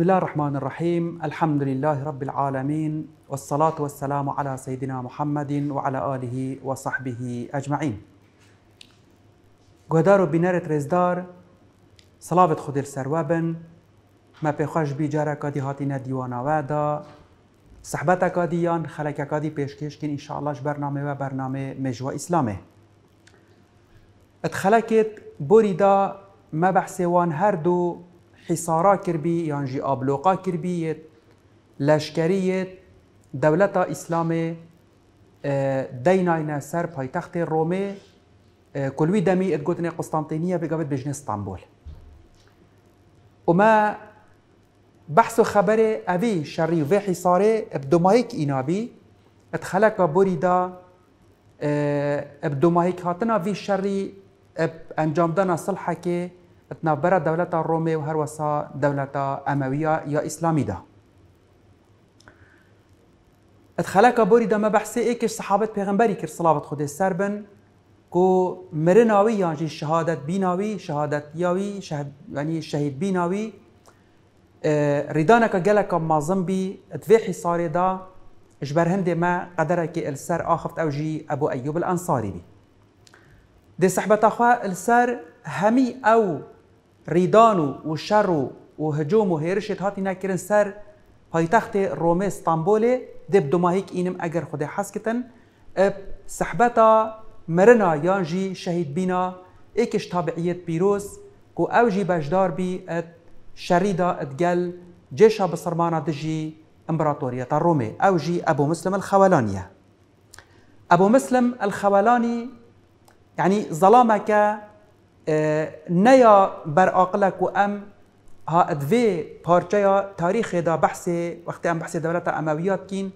بسم الله الرحمن الرحيم الحمد لله رب العالمين والصلاة والسلام على سيدنا محمد وعلى آله وصحبه أجمعين قدارو رزدار گۆدار و ما ڕێزدار سلااوت خودر سەروە بن مەپێ خۆش بیجارەکەدی هاتیینە دیوانەوەدا سەحبەتەکدییان خەلەکەکدی پێشکەشکن ئینشاءڵش بەرنمەوە بەرنمە مێژوە ئیسلامێ. ئەت خەلەکێت بۆریدا مەبەحسێوان هردو حصارا كربي يانجي يعني جی آبلوقا کربیت لاشكرية دولة إسلامي آه، دیناینا سر پایتخت الرومي آه، كلوي دمي ادگوتن قسطنطينية بقابت بجن اسطنبول وما بحث خبر أبي شري وفي حصاري بدمايك إنابي اتخلق بوريدا آه، بدمايك هاتنا في شري انجام دانا صلحكي تنبرا دولة الرومي و هروسا دولة أموية يا إسلامي ده اتخلاك بوري ده ما بحثي ايكش صحابة پیغمبری كر صلاة خود سربن کو مرناوی یا جی شهادت بیناوی شهادت یاوی شهد يعني شهيد بيناوي ريدانك جلك ما زنبي بی حصاري ده اجبر هندي ما قدرك السر آخفت او جی ابو ايوب الانصاري بی دي صحبة أخوة السر همي أو ریدانو و شر و هجوم و هیرشت هاتی نکرن سر پایتخت رومه استانبول دب دماهیک اینم اگر خود حس کتن اب اه، صحبتا مرنا یانجی شهید بینا ایکش تابعیت بیروز کو او جی بجدار بی ات اه، شریدا اتگل جيشا بصرمانة دجي امبراطورية الرومي أو جي أبو مسلم الخولانية أبو مسلم الخولاني يعني ظلامك اه، نیا بر عقل کو ها ادوی پارچه تاریخ دا بحث وقتی ام بحث دولت امویات کین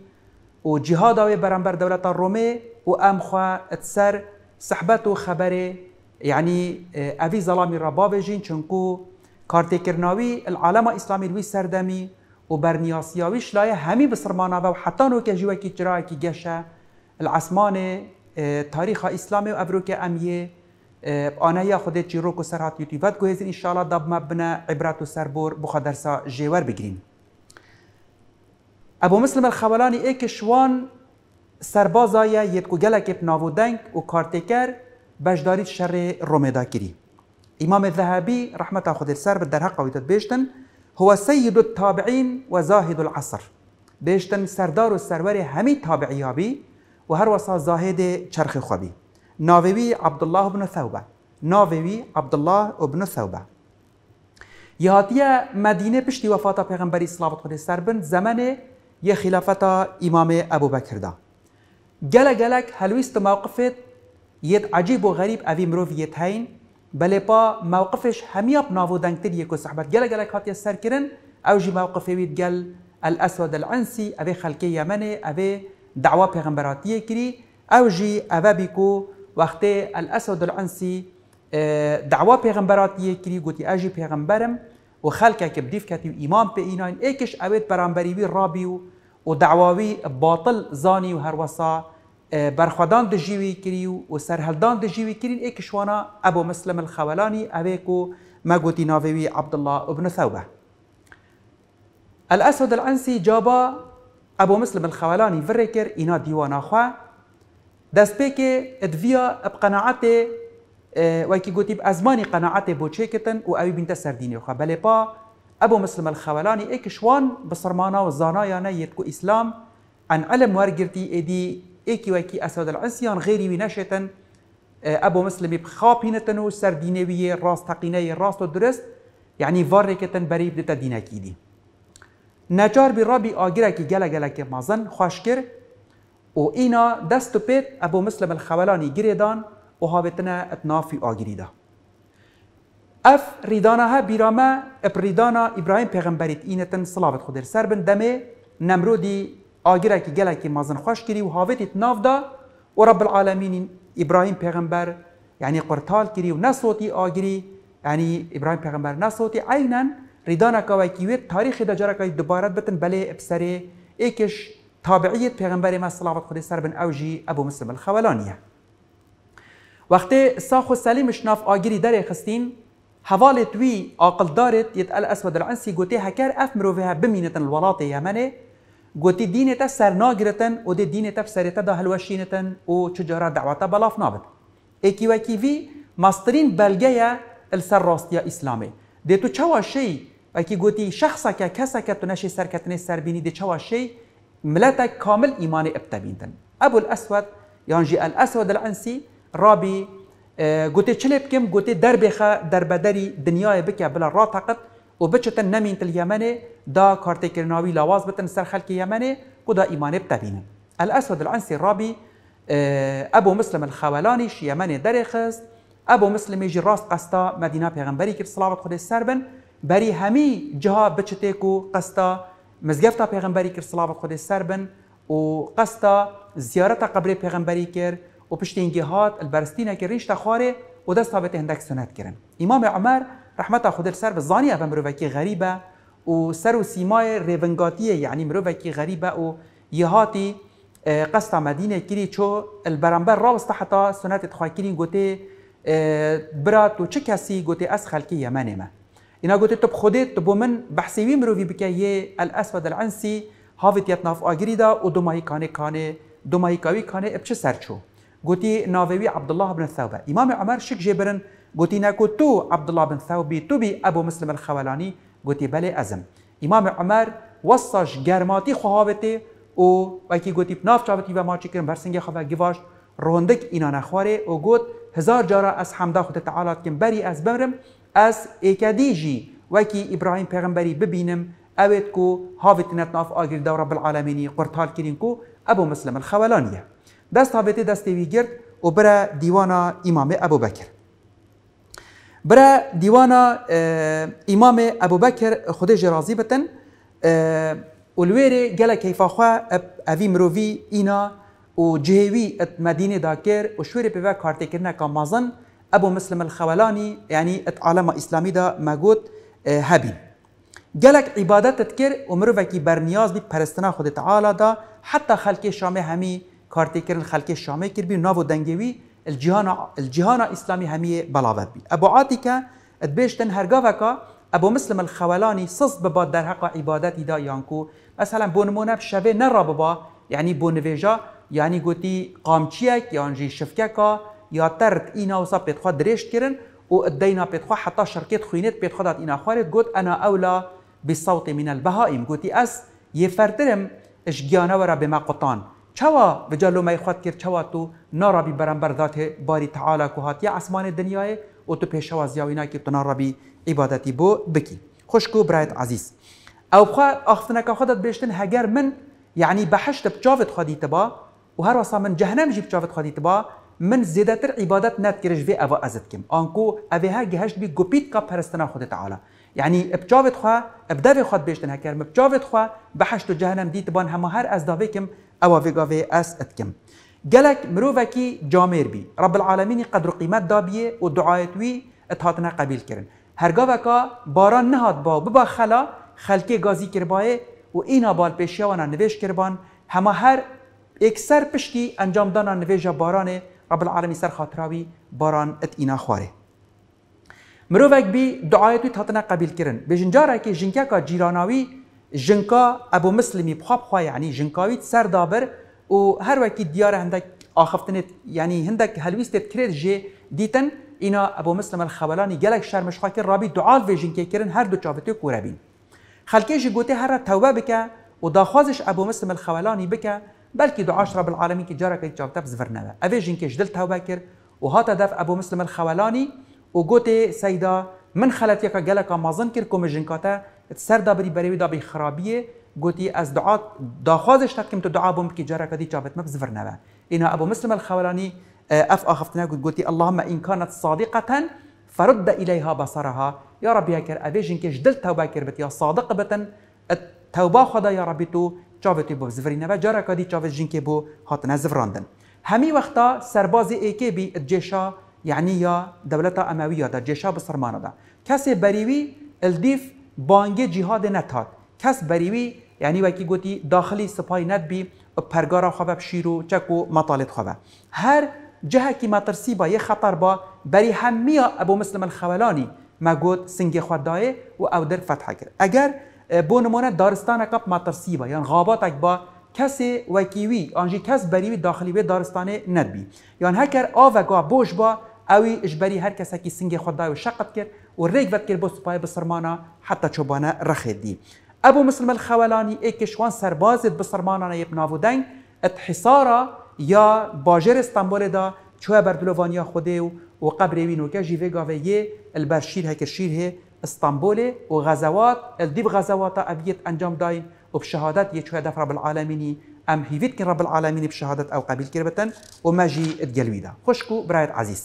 و جهاد او برانبر دولت رومه و ام خوا اتسر صحبت و خبر يعني اوی ظلامی را بابجین چونکو کارتکرناوی العالم اسلامی روی سردمی و برنیاسیاویش لای همی بسرمانا و حتی نو که جوه کی جرا کی گشه العثمان اه، تاریخ اسلامی و ابرو امیه آنها یا خود چیروک و سرات ان شاء انشالله دب مبنا عبرات و سربور بخوا درسا جیور بگیریم ابو مسلم الخولانی ایک شوان سربازای یک گلک ناو دنگ و کارتکر بجداریت شر رومیدا کری امام ذهبی رحمت خود سر در حق بیشتن هو سید التابعین و زاهد العصر بیشتن سردار و سرور همی تابعیابی و هر وسا زاهد چرخ خوابی ناوي عبد الله بن ثوبة ناوي عبد الله بن ثوبة يهاتية مدينة بشتي وفاة پیغمبري صلاة الله زمن زمان يخلافة إمام أبو بكر دا جلا جلك هلويست موقفت يد عجيب و غريب أبي مروف يتهين بل با موقفش همياب دنگ تر يكو صحبت جلا جلك هاتية سركرن أو جي موقفي ويد گل الأسود العنسي أبي خلقي يمني أبي دعوة پیغمبراتية كري أو جي أبابيكو وقت الأسد العنسي اه، دعوة پیغمبرات یه کری گوتی اجی پیغمبرم و خلکه که بدیف کتی ایمان پی ایناین ایکش اوید برانبری وی رابی و دعواوی باطل زانی و هر وسا اه، برخوادان جیوی کری و سرهلدان جیوی کرین ایکش وانا ابو مسلم الخولانی اویکو ما گوتی ناویوی عبدالله ابن ثوبه الاسود العنسی جابا أبو مسلم الخولاني ورکر اینا دیوانا خواه دەستپێکێ ئەدڤیا ئەب قەنەعاتێ اه، وەکی گوتیب ئەزمانی قەنەعاتێ بۆ چێکتن و ئەوی بینتە سەردینێخوا بەلێپا ئەبوو مسلمە خەوەلانی ئێکشوان بە سەرمانە و زانایانە یرتکو ئیسلام ئەن ئەلم وەرگرتی ئێدی ئێکی وەکی ئەسەد العسیان غێری وی نەشێتن ئەبوو اه، مسلمی بخاپینەتەن و سەردینەویە ڕاستەقینەی ڕاست و درست یعنی ڤڕێکتن بەری بدتە دینەکیدی نەجار بی ڕابی ئاگرێکی جلا گەلەکی مازن خوش و اینا دست و پیت ابو مسلم الخولانی گریدان و هاوتنه اتنافی آگریده اف ریدانه ها بیرامه اب ریدانه ابراهیم پیغمبریت اینتن صلاوت خود سر بن دمه نمرودی آگره که گله که مازن خوش کری و هاوتیت ناف دا و رب العالمین ابراهیم پیغمبر يعني قرطال كري ونصوتي آجري يعني إبراهيم پیغمبر نصوتي عينا ردانا كواكيويت تاريخ دا جاركا دوبارات بتن بلي بسري ايكش تابعیت پیغمبر ما صلوات خودی سر بن اوجی ابو مسلم الخولانیه وقتی ساخ و سلیم شناف آگیری در خستین حوالت وی عقل دارت یت الاسود العنسی گوتی هکر اف مروفها بمینتن الولات یمنه گوتی دینت سر ناگرتن و دی دینت سرتا دا هلوشینتن و چجارا دعوتا بلاف نابد اکی وکی وی مسترین بلگه السر راستیا اسلامی دی تو چوا شی وکی گوتی شخصا که کسا که تو نشی سرکتنی سربینی دی چوا شی ملتك كامل إيماني ابتبينتن أبو الأسود يانجي الأسود العنسي رابي آه، قوتي چلب كم قوتي در بخا در بدري دنياي بكا بلا راتقت و بچتن نمين تل يمني دا كارتي كرناوي لواز بتن سر خلق يمني كدا إيماني بتبينن الأسود العنسي رابي آه، أبو مسلم الخوالاني يمني داري خز أبو مسلم يجي راس قستا مدينة پیغمبري كيف صلاة خود السربن بري همي جها بچتكو قستا مزگفتا پیغمبری کرد صلوات خود سر بن و قصد زیارت قبر پیغمبری کرد و پشتینگی هات البرستینه که ریشت خواره و دست به هندک سنت کردن امام عمر رحمت خود سر به زانی اف مروکی غریبه و سر و سیمای ریونگاتیه یعنی مروکی غریبه و یهاتی اه، قصد مدینه کری چو البرنبر راوست حتا سنت خواکرین گوته اه، برات و چه کسی گوته از خلکی یمنه ما اینا گوتی تو بخودی تو بو من وی بکه یه الاسود العنسی هاویت یت ناف آگری دا و دوماهی کانه کانه دوماهی کاوی کانه اب ابچه سرچو گوتی ناوی عبدالله بن ثوبه امام عمر شک جبرن گوتی نکو تو عبدالله بن ثوبی تو بی ابو مسلم الخوالانی گوتی بله ازم امام عمر وصاش گرماتی خواهاوته او وکی گوتی ناف چاوتی و ما چکرم برسنگ خواه گواش روندک اینا نخواره او گوت هزار جارا از حمده خود تعالی کم بری از بمرم ئەس ئێکەدیژی وەکی ئیبراهیم پێغمبەری ببینم ئەوێت کو هاوێت نەتناف ئاگردا و ڕب العالمینی قورتالکردین و ئەبوو مسلمە خەوەلانە دەست هاوێتی دەستێوی گرت و برە دیوانە ئیمامێ ئەبوو بەکرد برە دیوانە ئیمامێ ئەبوو بەکرد خودێژی ڕازی بتن ولوێرێ گەلە کەیفاخوا ئەوی مرۆڤ ئینا و جێوی ئەت مەدینێ داکرد و شوێرە پێوە کارتێکردنەکە مازن و ابو مسلم الخولاني يعني اتعلم اسلامي دا مگود هبین گلک عبادت تکر عمر وکی برنياز بي پرستنا خود تعالى دا حتى خلک شامي همي کارتی کرن خلک شام کر بی ناو دنگوی الجهان الجهان الاسلامي همي بلاوت بي ابو عاتیکا ادبیشتن هرگاوکا ابو مسلم الخولاني صص ببا در حق عبادات دا يانكو مثلا بونمونا بشبه نرا ببا يعني بونفيجا يعني قوتي قامتشيك يعني شفككا یا ترت اینا وسا پێت درشت درشت و و ئەدەینا حتی شرکت خوینت خوینێت داد اینا خوارێت گوت انا اولا بصوت من البهائم گوتی ئەس یێفەرترم اش گیانەوەرە بێما مقطان چاوا بجلو مای خوات کرد چوا تو نارابی بەرەمبەر ذات باری تعالا کو یا اسمان دنیای و تو پێشەوە زیاوینا که تو بی عبادتی بو بکی خوشکو کو برایت عزیز او خوا ئاختنەکە خودت بیشتن هگر من یعنی بحشت بچاوت خودیتە با و هر وصا من جهنم جیب چافت خودیتە من زیادتر عبادت نت کرش وی اوا ازت کم آنکو اوی ها گهشت بی گپیت کا پرستنا یعنی خود تعالی یعنی ابچاوت خوا ابداوی خود ها هکرم ابچاوت به بحشت و جهنم دیت بان همه هر از داوی کم اوا وگاوی از ات اتکم گلک مرووکی جامیر بی رب العالمین قدر و قیمت دابیه و دعایت وی اتهاتنا قبیل کرن هرگاه وکا باران نهاد با ببا خلا خلکی گازی کربایه و اینا بال پیشیوانا نویش کربان همه هر اکثر پشتی انجام دانا نویش بارانه رب العالمی سر خاطراوی باران ات اینا خواره وک بی دعایت توی تاتنه قبیل کرن به جنجارا که جنکا جیراناوی جنکا ابو مسلمی بخواب خواه یعنی جنکاوی سر دابر و هر وکی دیار هندک آخفتنه یعنی هندک هلویستت کرد جه دیتن اینا ابو مسلم الخوالانی گلک شرمش خواه که رابی دعال وی جنکا کرن هر دو چابتو کوربین خلکه جی گوته هر توبه بکه و داخوازش ابو مسلم الخولانی بکه بلكي دو عشرة بالعالمي كي جارك جاوتا بزفرناها افيجين كي جدلتها باكر وهاتا داف ابو مسلم الخولاني وجوتي سيدا من خلاتيكا جالكا جالك ما ظنكر كومجين كاتا تسردا بري بريوي بخرابيه قوتي از دعاء دا خازش تكم تو بوم كي جارك دي جابت ما بزفرناها انا ابو مسلم الخوالاني آه، اف اخفتنا قوتي اللهم ان كانت صادقه فرد اليها بصرها يا ربي يا كر افيجين كي جدلتها باكر بتيا صادقة بتن التوبه خدا يا ربي تو چاوه توی بو زفرین و جارا کادی چاوه جین که بو هاتنه زفراندن همی وقتا سرباز ایکی بی جشا، یعنی یا دولت اموی دا جشا بسرمانه دا کسی بریوی الدیف بانگه جهاد نتاد کس بریوی یعنی وکی گوتی داخلی سپای ند بی پرگارا خواب شیرو چکو مطالت خواب هر جهه کی مترسی با یه خطر با بری همی ابو مسلم الخولانی مگود سنگ خدای و او در فتح کرد اگر بو نمونه دارستان کپ مترسیبا یعنی غابات با کسی وکیوی آنجی کس بریوی داخلی به دارستانه ندبی یعنی هکر آوگا بوش با اوی اجبری هر کسی که سنگ خود و شقت کرد و ریگ ود کرد با سپای بسرمانا حتی چوبانه رخیدی ابو مسلم الخولانی ای کشوان سربازد بسرمانا یب ناودنگ اتحصارا یا باجر استنبول دا چوه بردلوانیا خوده و قبر وینو که جیوه گاوه یه البرشیر هک شیر اسطنبول وغزوات الديب غزوات أبيت أنجام داي وبشهادات يشهد رب العالمين أم هيفيت رب العالمين بشهادات أو قبيل كربتن وماجي الجلويدة خشكو برايت عزيز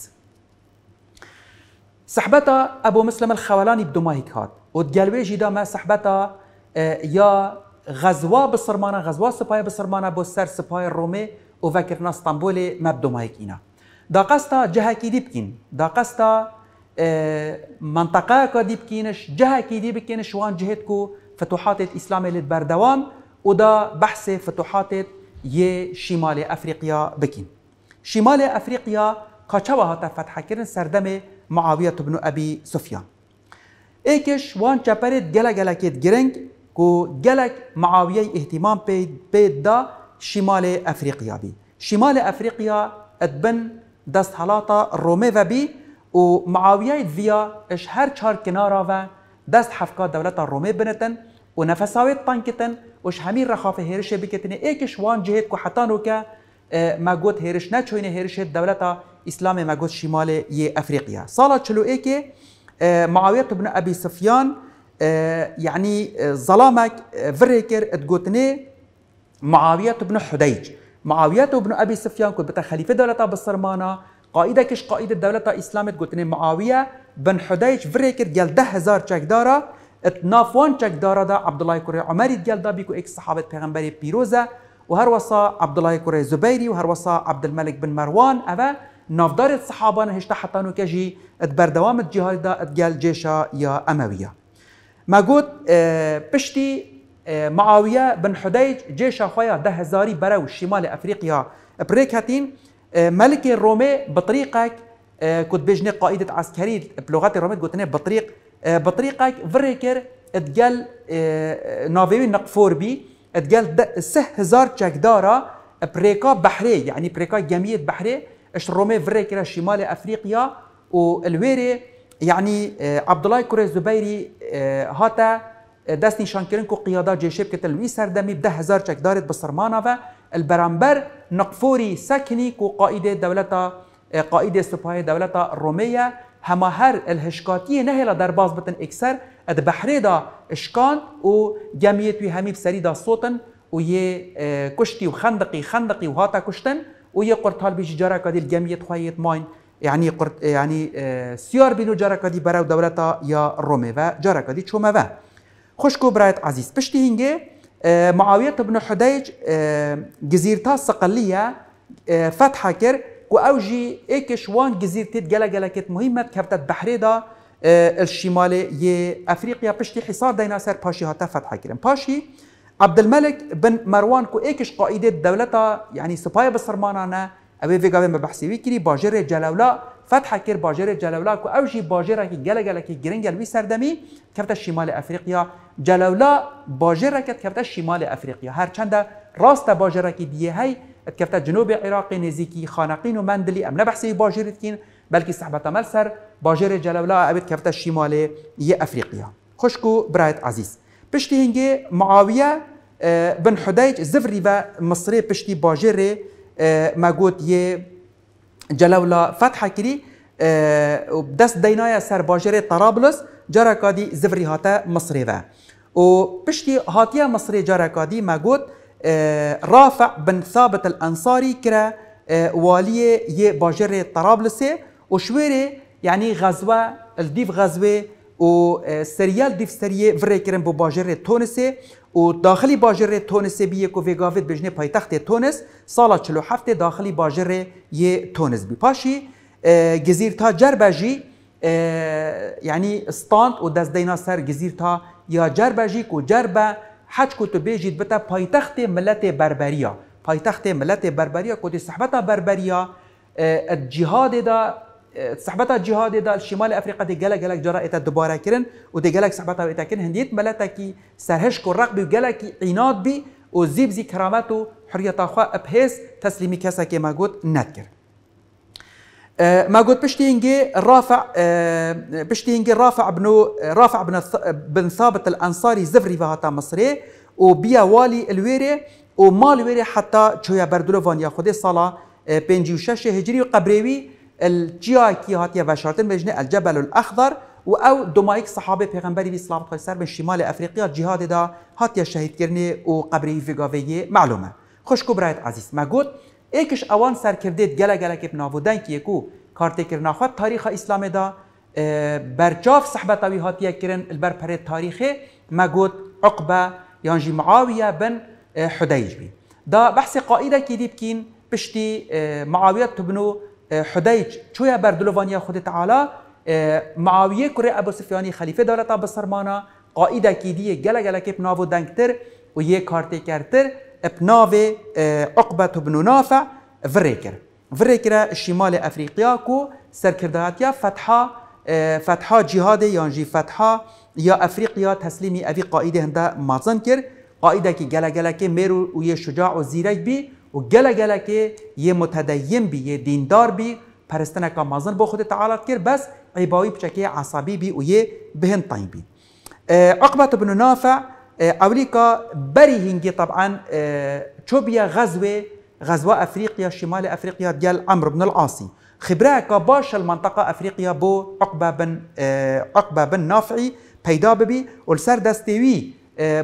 صحبتا أبو مسلم الخولاني بدو بدماهيك هات وتجلوي جدا ما صحبتا آه، يا غزوة بصرمانة غزوة سباية بصرمانة بوسر سباية الرومي وفكرنا اسطنبول ما بدماهيكينا دا قصتا جهكي ديبكين دا قصتا منطقه كدي بكينش جهه كدي بكينش وان جهتكو فتوحات الاسلام اللي بردوام ودا بحث فتوحات ي شمال افريقيا بكين شمال افريقيا قاچوا هاتا فتح كرن سردم معاويه بن ابي سفيان ايكش وان چپرت گلا گلا کیت گرنگ کو گلک معاویه اهتمام پید پید دا شمال افريقيا بی شمال افريقيا ادبن دست حالاتا رومه و بی و معاویه دیا اش هر چهار کنارا و دست حفکا دولت رومی بنتن و نفساوی تانکتن وش همین رخاف هرش بکتن ایکش وان جهت کو حتا نو که اه، ما گوت هرش چوین هرش دولت اسلام ما گوت شمال ی افریقیا سال 41 که اه، معاويه بن ابي سفيان يعني اه، ظلامك فريكر تقوتني معاويه بن حديج معاويه بن ابي سفيان كنت خليفه دوله بالصرمانه قائده کش قائد دولت اسلامت گوتنه معاویه بن حدیش وری گل ده هزار چکدارا اتناف وان چکدارا دا عبدالله کوری عمری گل دا بیکو ایک صحابت پیغمبر پیروزه و هر وصا عبدالله کوری زبیری و هر وصا عبدالملک بن مروان اوه نافدار صحابان هشتا حتى ات بردوام جهال دا گل جيشا يا أموية ما گوت اه، پشتی بشتي اه، معاوية بن حديج جيشا خويا ده هزاری براو شمال أفريقيا بريك آه، ملك الرومي بطريقك آه، كنت بجني قائدة عسكري بلغات الرومي قلت بطريق آه، بطريقك فريكر اتقال نافيوي نقفور بي اتقال سه هزار تشاك دارا بريكا بحري يعني بريكا جمية بحري اش رومي فريكر شمال افريقيا والويري يعني عبد الله كوري الزبيري هاتا داس شانكرينكو قيادات قيادة جيشيب كتلوي سردمي بده هزار تشاك دارت بصرمانا البرامبر نقفوري كو قائد دولتا آه، قائد سپاه دولتا رومية هما هر الهشكاتية نهلا درباز بتن اكسر اد بحري دا اشكان و جميت وي هميب بسري دا صوتن و يه آه، كشتي وخندقي خندقي وهاتا كشتن و يه قرطال بيجي جارة كدي الجميت خوايت ماين يعني قرط آه، يعني سيار بينو جارة كدي براو دولتا يا رومي و جارة كدي چومه و خوشكو برايت عزيز بشتي هنگه آه، معاوية بن حديج آه، جزيرتا الصقلية آه، فتحة كر وأوجي ايكش وان جزيرتي جلا جلا كت مهمة كبتت بحري الشمالية الشمالي ي افريقيا بشتي حصار ديناصر باشي هاتا فتحة كر باشي عبد الملك بن مروان كو ايكش قائد دولتا يعني سبايا بسرمانانا ابي فيغا بحثي ويكري باجر جلاولا فتح کر باجر جلولا که اوجی باجر که گله گله که گرنگ وی سردمی کفته شمال افریقیا جلولا باجر که کفته شمال هر چند راست باجر که دیه های کفته جنوب عراق نزیکی خانقین و مندلی ام نه بحثی باجر کین بلکه صحبت عمل سر باجر جلولا ابد کفته شمال افریقیا خوشکو برایت عزیز پشتی هنگه معاویه بن حدیج زفری و مصری پشتی باجر مگود یه جلاولا فتحه كري و آه، وبدس دينايا سر باجري طرابلس جرى كادي زفري هاتا مصري ذا وبشتي هاتيا مصري جرى ما قلت آه، رافع بن ثابت الأنصاري كرا أه والي ي باجري طرابلسي شويري يعني غزوة الديف غزوة و آه، سريال ديف سريه فري كرم بو باجري تونسي و داخلی باجر تونس بیه کو ویگاوید بجنه پایتخت تونس سالا 47 داخلی باجر یه تونس بی پاشی جر جربجی یعنی استاند و دست دینا سر تا یا جربجی کو جرب حج کو تو بتا پایتخت ملت بربریا پایتخت ملت بربریا کو دی صحبت بربریا جهاد دا سحبتا جهاد دا شمال افريقيا دي گلک گلک جرا ایت دوباره كرن ودي دي گلک ايتا ایت هنديت هندیت ملتا سرهش کو رقبی گلک عناد بي وزيب زي كرامته حريه تاخا ابهس تسلیمی ما قلت نکر اه، ما قلت بشتينجي رافع بشتينجي اه، رافع بن رافع بن بن ثابت الانصاري زفري فهاتا مصري وبيا والي الويري ومال الويري حتى تشويا بردولوفان ياخذ صلاه بنجي وشاشه هجري وقبريوي الجي اي كي هاتيا بشارتن بجنه الجبل الاخضر و او دومايك صحابه پیغمبری اسلام خوی سر به شمال افريقيا جهاد دا هاتيا شهيد كرني و قبري فگاوی معلومه خوش کو عزيز عزیز ما گوت ايكش اوان سر کردید گله گله که ناودن کی يكو كارت كرنا خو تاريخ اسلام دا اه، برچاف صحبه وی هاتيا كرن البر پر تاریخ ما گوت عقبه يانجي معاويه بن اه، حدیج دا بحث قائده کی دیبکین بشتي اه، معاويه تبنو حدیج چویا دلوانی خود تعالی معاویه کره ابو سفیانی خلیفه دولت بسرمانا قائد کیدی گله گله که دنگتر و یه کارتی کرتر پناو عقبت بن نافع وریکر وریکر شمال افریقیا کو یا فتحا فتحا جهاد یانجی فتحا یا افریقیا تسلیمی اوی قائد هنده مازن کرد قائده که گله گله که میرو و شجاع و زیرک بی و گله گله که یه متدین بی یه دیندار بی پرستن که مازن با خود تعالت کرد بس عبایی بچکه عصبی بی و یه بهن طین بی اه، عقبت بن نافع اولی اه، أوليكا بری هنگی طبعا تشوبيا اه، غزوة غزوة أفريقيا شمال أفريقيا ديال عمر بن العاصي خبراك باش المنطقة أفريقيا بو عقبة بن عقبة بن نافعي پیدا ببی و سر دستوی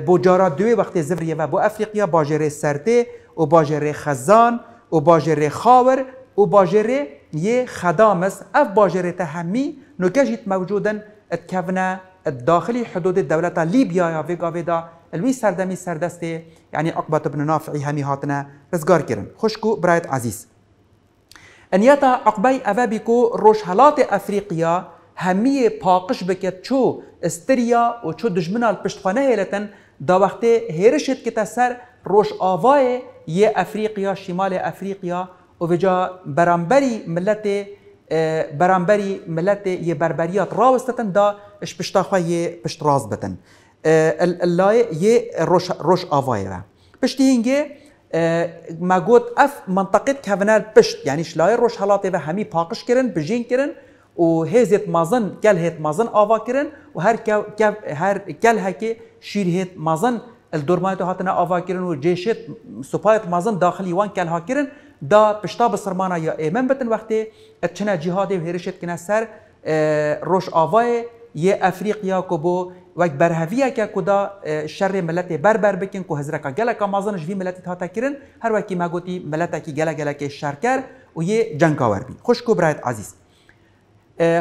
بو جارات دوی وقت زفریه و بو افریقیا باجره سرته او باجر خزان او باجر خاور او باجر یه خدامس اف باجره تهمی نوکجیت موجودن اتکونا داخلی حدود دولت لیبیا یا ویگا الوی سردمی سردسته یعنی عقبت بن نافعی همی هاتنه رزگار کرن خوشکو برایت عزیز انیتا اقبای اوه کو حالات افریقیا همی پاقش بکت چو استریا و چو دجمنال پشتخانه هیلتن دا وقتی هیرشت که سر روش آوای یه افریقیا شمال افریقیا و وجا برانبری ملت برانبری ملت یه بربریات راوستتن دا اش پشتا خواه یه پشت راز بتن اللای یه روش, روش آوایه با پشتی هنگه ما گوت اف منطقه کهونر پشت یعنی شلای روش حالاته و همی پاقش کرن بجین کرن و هزت مازن کل هت مازن آوا کرن و هر کل هکی شیر هت مازن الدورمایت هاتنا آوا کردن و جیشت سپایت مازن داخلی وان کل دا پشتاب سرمانه یا ایمن بتن وقتی اتچنا جهاد و هرشت کنا سر روش آوای یه افریقیا کو و وک برهویه که کدا شر ملت بر بر بکن که هزرکا گلا کا مازنش وی ملت تا کردن هر وکی ما گوتی ملت کی گلا گلا که شر کر و یه جنگ آور بی خوش کو برایت عزیز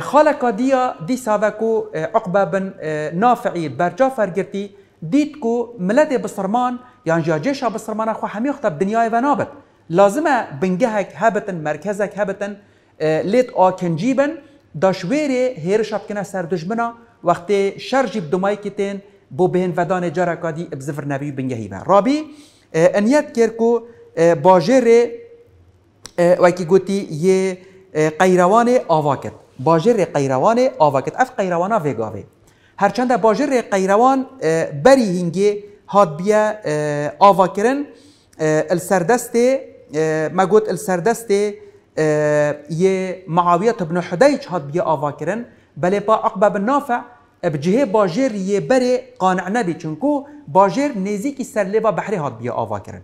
خالقا دیا دی ساوکو عقبه بن نافعی برجا فرگرتی دید کو ملت بسرمان یا جا بسرمان خو همی دنیای ونابت لازمه هک هبتن هک هبتن لیت آکنجیبن داشویری شب کنه سر دشمنا وقتی شر جیب دمای کتین بو بهن ودان جرکادی ابزفر نبی بنگهی بن رابی انیت کر کو باجر وکی گوتی یه قیروان آواکت باجر قیروان آواکت اف ها ویگاوی باجر باژێڕێ قەیرەوان بری هینگێ هات بیە ئاواکردن سەردەستێ مەگوت سەردەستێ یێ مەعاویەت بله بن هاد هات آوا ئاواکردن بەلێ پا اقباب نافع بجهێ باجر یه بری قانع نیزی که سر لبا بحری هاد بیا آوا کرن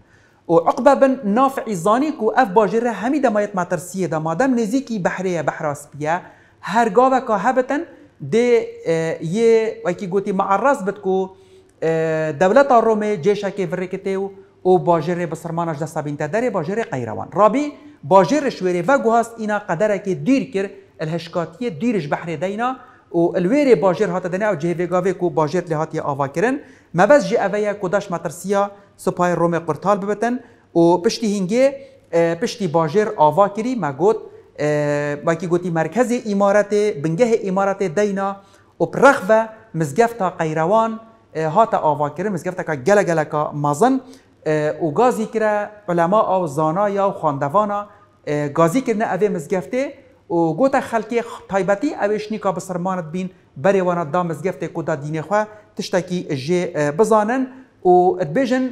و عقب بن نافع زانی باجر ئەف همی هەمی دەمایەت مەترسیە مادم نزیکی بحریه بەحراس بیە هەرگاوەکە هەبتن و یه وکی گوتی معرض بد کو دولت رومی الرومی که ورکتی و او باجر بسرمانش اجدا سابين داره باجر قیروان. رابی باجر شویری فاغوهاست اینا قدره که دیر کر الهشکاتی دیرش بحر دینا و الویر باجر هات دنا و جهوه غاوي کو باجر لحاتی آوا کرن مبز جی جی کداش کوداش سپای سپای قرطال ببتن و پشتی هنگی پشتی باجر آوا کری باکی گوتی مرکز امارت بنگه امارت دینا و پرخ و مزگفتا قیروان هات آوا کرده مزگفتا که گله گله که مزن و گازی کرده علما و زانا یا خاندوانا گازی کرده اوه مزگفته و گوت خلکی تایبتی اویش نیکا بسرماند بین بری وانا دا مزگفته کدا دین خواه تشتکی جه بزانن و ادبیجن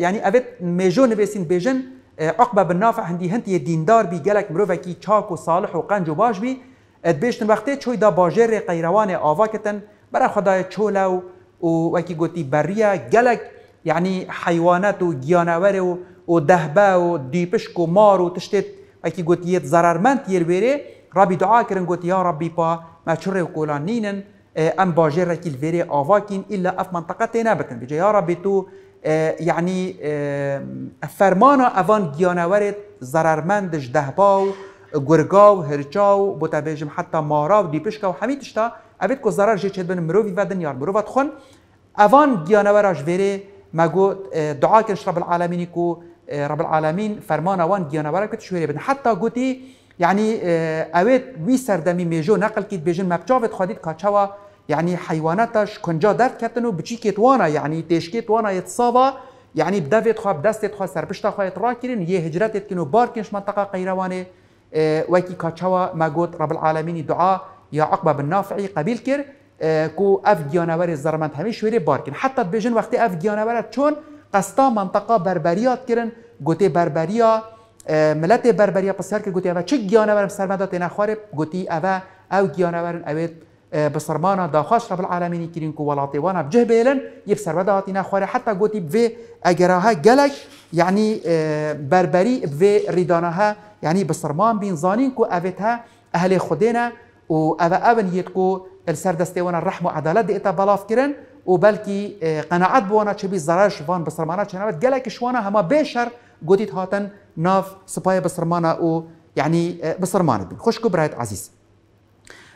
یعنی اوه میجو نویسین بیجن عقبه بن نافع هندی هندی دیندار بی گلک مروه کی چاک و صالح و قنج و باش بی اد بیشتن وقتی چوی دا باجر قیروان آوا کتن برا خدای چولو و وکی گوتی بریا گلک یعنی حیوانات و گیانور و و دهبه و دیپشک و مار و تشتت وکی گوتی یت ضررمند یل ویره ربی دعا کرن گوتی یا ربی پا ما چره و کولان نینن ام باجر کی الویره آوا کین الا اف منطقه تینا بکن بجا یا ربی تو آه، يعني آه، فرمانا اوان گیانورت ضررمندش دهباو گرگاو هرچاو و حتی ماراو دیپشکاو دیپشکا همی تشتا اوید که ضرر جه چید بین مرووی ودن یار مرووت خون اوان گیانوراش ویره مگو آه، دعا کنش رب العالمینی کو رب العالمین فرمان اوان گیانوارا کتش ویره بین حتی گوتی يعني اوید وي سردمی ميجو نقل كيت بيجن مبچاوت خادید كاچاوا يعني حيواناتش كنجا درد كتنو وبچيكيت كتوانا يعني تيش كتوانا يتصابا يعني بدافيت خواب دستت خواب سربشتا خواب يتراكرين يه هجرات كنو باركنش منطقة قيرواني اه، ويكي وكي ما ماغوت رب العالمين دعاء يا عقبة بن نافعي قبيل كر كو اه، اف ديانوار زرمنت هميش ويري باركن حتى بيجن وقت اف جيانوارات چون قستا منطقة بربريات كرن قوتي بربريا اه، ملت بربريا بسیار كر گوتی اوه چه گیانورم سرمدات نخوارب گوتی اوه او گیانورم اوه آه، بسرمانا دا رب العالمين كرين كو ولاتي وانا بجه بيلن يبسر سر داتینا خوره حتی گوتی بوی اگراها گلک يعني آه، بربری بوی ریدانها یعنی يعني بسرمان بين زانين كو افتها اهلي خدينا و او ابن يتكو السر دستي وانا الرحم و عدالت دیتا بلاف كرين و بلكي آه، قناعات بوانا چه بی زرارش بسرمانا چنوت گلک شوانا هما بشر قوتي هاتن ناف سپای بسرمانا و يعني بسرمانا بن خشكو برايت عزيز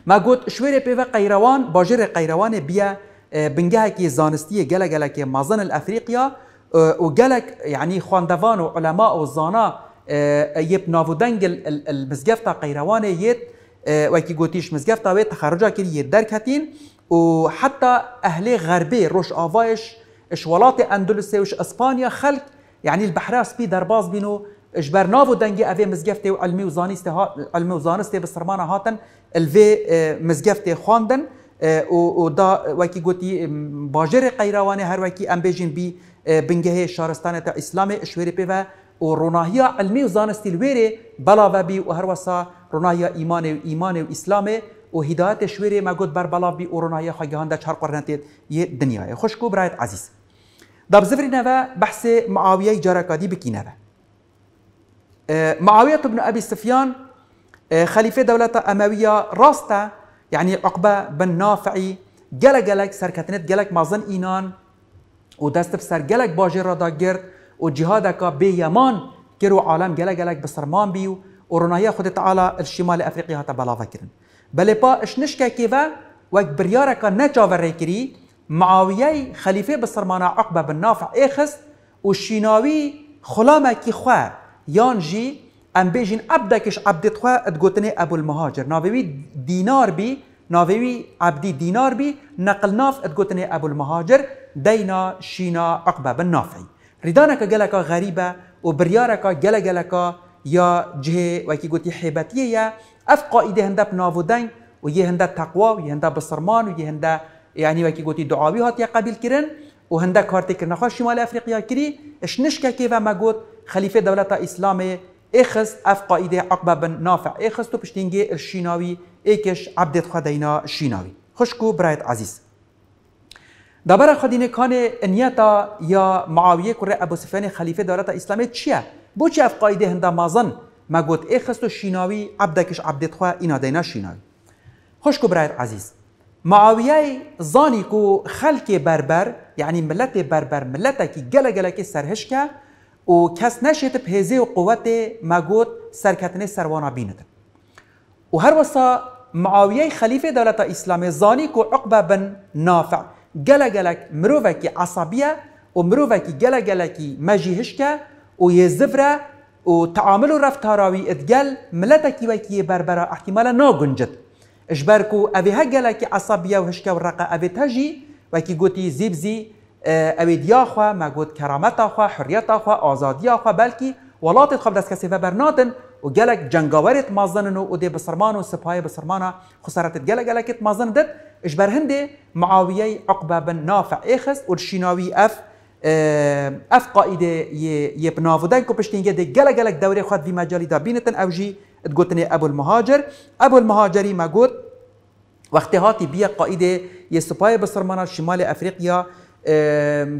ما گوت شوێرە باجر قەیرەوان باژێرە بنگه بیە اه، بنگەهێکی گله گله گەلەکێ مازن ئەفریقیا اه، و گله یعنی خواندوان و علەما و زانا اه، یب ناودەنگ مزگەفتا قەیرەوانێ یێت وەکی گوتیش مزگەفتا وێت تخەرجا کردی یێت دەرکەتین و حتى اهل غربي روش آفايش إش ولاتي أندلسي وش إسبانيا خلق يعني البحراس بي درباز بينو إجبر نافو دنجي أفي مزقفتي وعلمي وزانستي ها... علمي وزانستي بسرمانا هاتن الوی e, مزگفت خواندن او e، دا وکی گوتی باجر قیروانه هر وکی ام بیجن بی e، بنگه شارستان تا اسلام اشوری پی و او روناهیا علمی و زانستی الویره بلا و بی و هر وسا روناهیا ایمان و ایمان و اسلام و هدایت شوری مگود بر بلا بی و روناهیا خواهیان دا چهار قرنتید یه دنیای خوشکو برایت عزیز دب زفری نوه بحث معاویه جارکادی بکی نوه معاوية بن أبي سفيان آه، خليفه دوله امويه راستا يعني عقبه بن نافعي گلک گلک سرکتنت گلک مازن إنان ودست دست سر گلک باجر را دا گرد و جهادکا عالم گلک گلک بسرمان بيو ورنايا رنایه خود الشمال افريقيا هاتا بلاوه کرن بل با اشنشکه كيفا و وک بریارکا نچاوره معاويه خليفه بسرمان عقبه بن نافع اخس وشيناوي شیناوی خلامه کی خواه ام بیجین عبدکش عبدت خو ادگوتنه ابو المهاجر ناویوی دینار بی ناویوی عبدی دینار بی نقل ناف ادگوتنه ابو المهاجر دینا شینا عقبه بن نافعی ریدانک گلکا غریبه و بریارکا گل گلکا یا جه وکی گوتی حیبتیه یا اف هنده هندب دنگ و یه هنده تقوا و یه هنده بسرمان و یه هنده یعنی وکی گوتی دعاوی هات یا قبیل کرن و هنده کارتی کرنخواه شمال افریقیا کری اش نشکه که و مگوت خلیفه دولت اسلام اخس اف قائده عقبه بن نافع اخس تو پشتینگی شیناوی ایکش عبدت خدینا شیناوی خوشکو برایت عزیز دبر خدین کان انیتا یا معاویه کره ابو سفیان خلیفه دارت اسلامی چیه بو چی اف قائده هنده مازن ما گوت اخس تو شیناوی عبدکش عبدت خو اینا دینا شیناوی خوشکو برایت عزیز معاویه زانی کو خلق بربر یعنی ملت بربر ملت کی گله گله سرهش که او کس نشیت پیزه و قوت مگود سرکتن سروانا بیند و هر وسا معاویه خلیفه دولت اسلام زانی کو عقبه بن نافع گله گلک مرووکی عصبیه و مرووکی گله گلکی مجیهش که و یه زفره و تعامل و رفتاراوی ادگل ملتکی وکی بربرا احتمالا ناگنجد اجبر کو اوی ها گلکی عصبیه و هشکه و رقه اوی تجی وکی گوتی زیبزی کرامت آه، ئەوێ دیاخوا ماگوت کەرامەتاخوا حریەتاخوا ئازادیاخوا بەلکی وڵاتت خەب دەستکەسی بەبەرنادن و گەلک جەنگاوەرێت مازنن و ئودێ بسەرمان و سپایە بسەرمانە خسەرەتت گەلک گەلکت مازن دت اجبر هەندێ معاویه عقبە بن نافع ئێخست و شیناوی ئەف ئەف قائیدێ یە بناودەن و پشتینگە دێ گەلە گەلک دەورێ خوات دی مەجای دابینتن ئەوژی گوتنێ ئەبول مهاجر ئەبول مهاجری مەگوت وقتی هاتی بیا قائیدێ یە سپای بسرمان شمال افریقیا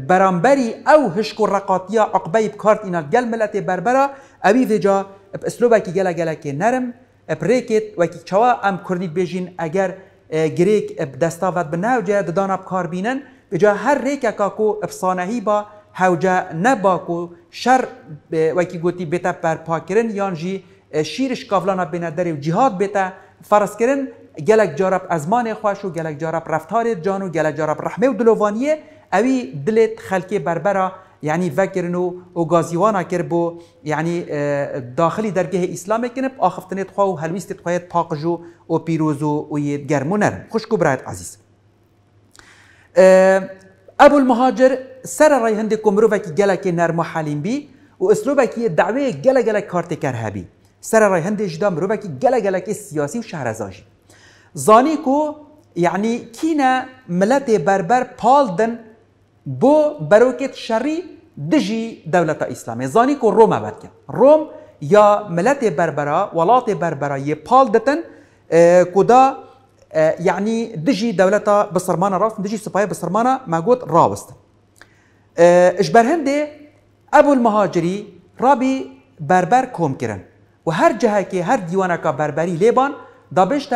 برامبری او هشکو رقاطیا عقبه کارت اینا گل ملت بربره ابی اسلوبه کی گلا جلا کی نرم و کی چوا ام کرنید بجین اگر گریک دستاوت به نوجه ددان کار بینن به هر ریکه کاکو افسانهی با هوجه نبا کو شر وکی گوتی بیتا پر پاکرن یان جی شیرش کافلانا بنادر در جهاد بیتا فرض کرن گلک جارب ازمان خوش و گلک جارب رفتار جان و گلک جارب رحمه و دلوانیه اوی دلت خلکی بربرا یعنی وکرن و او گازیوانا کر بو یعنی داخلی درگه اسلام کنب آخفتنت خواه و هلویستت خواه پاکجو و پیروزو و گرم و نرم خوش برایت عزیز ابو المهاجر سر رای هند کمرو وکی گلک نرم و حالیم بی و اسلوبکی دعوی گل گل کارت کر هبی سر رای هند جدا مرو وکی گل سیاسی و شهرزاجی زانی کو یعنی کینا ملت بربر پالدن بو بروکت شری دژی دولت اسلامی زانی روم روم کرد. روم یا ملت بربرا، ولات بربرا یه پال دەتەن کودا یعنی دژی دەولەتە بسەرمانە ڕاست دژی سوپای بسەرمانە ماگوت ڕاوستن ژبەر هەندێ مهاجری رابی بربر کم کۆمکردن و هر جەهەکێ هەر دیوانەکە بربەری لێبان دابشت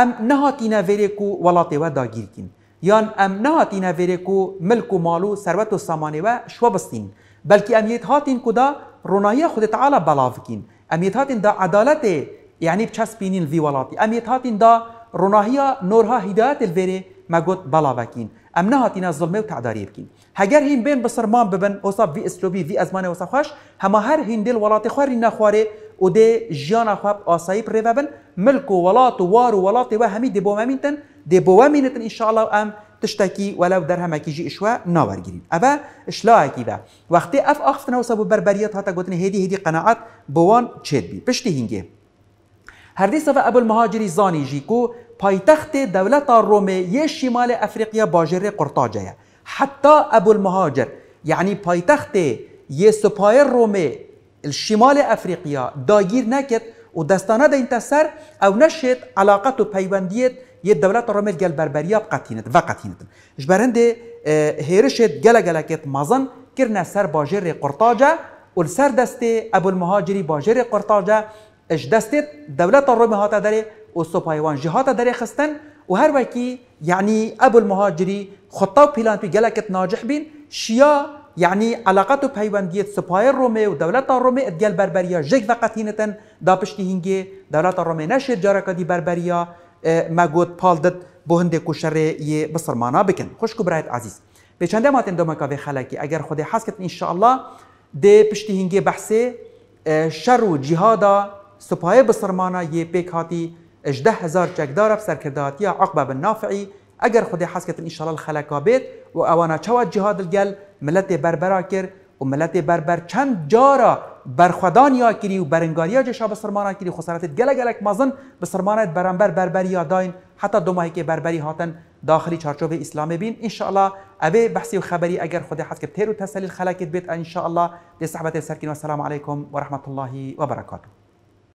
ام نهاتی نویره نەهاتینە vêرێک و داگیر کن. یان ام نه هاتین کو ملک و مال و ثروت و سامانه و شو بستین بلکه امیت هاتین کدا رونایی خود تعالی بلاوکین امیت هاتین دا عدالت یعنی بچسبینین وی ولاتی امیت هاتین دا رونایی نورها هدایت الویره مگوت بلاوکین ام نه هاتین از ظلمه و تعداری بکین هگر هین بین بسرمان ببن اوصا وی اسلوبی وی ازمانه اوصا خوش همه هر هین دل ولات خواری نخواره و ده جیان خواب آسایب ریوبن ملک و ولات و وار و ولات و همی دبومامینتن دی ان شاء الله ام تشتکی ولو در همه کیجی اشوا ناورگیرین ابا اشلا وقتی اف آخفتن و بربریات بربریت هاتا گوتن هدی هدی قناعت بوان چد بی پشتی هنگه هر دیسا و ابو المهاجری زانی جی کو پایتخت دولت رومه یه شمال افریقیا باجر قرطاجه حتی ابو المهاجر یعنی پایتخت یه سپای رومه شمال افریقیا داگیر نکد و دستانه دا انتصر او نشد علاقت و پیوندیت یه دولت رومل گل بربریا بقتینت و قتینت جبرنده آه، هیرشت گل کت مزن کرنا سر باجر قرطاجه و سر دسته ابو المهاجری باجر قرطاجا اش دستت دولت الروم هاتا داري و سپایوان جهاتا داري خستن و هر وکی يعني ابو المهاجري خطا و بلان بي جلكت ناجح بين شيا يعني و پیوندیت سپای الرومي ودولة دولت اتجال ادگل جيك جگ وقتینتن دا پشتی هنجي دولة الرومي نشر جارکا دي بربریا ما گوت پال دت بو هندێک کوشەڕێ بسرمانا بکن خوشک و برایت عزیز کا چەندە به خلاکی. اگر ئەگەر خودی حەسکت ئینشاءله د پشتی هینگێ بحث شر و جیهادا سوپایە بسرمانە یه پێک هاتی چکدار هزار چەکدارە یا عقبه بن نافعی ئەگەر خودی شاء الله خەلەکا بیت و ئەوانە گل ملت بربر ها کرد و ملت بربر چند را، یا کری و انگاریا ها به سرمانه کری خسارت گله گلک مازن به سرمانه برانبر بربری حتی دو ماهی که بربری هاتن داخلی چارچوب اسلام بین ان شاء الله ابی و خبری اگر خدا حد که و تسلیل خلاکت بیت ان شاء الله دی صحبت و السلام علیکم و رحمت الله و برکاته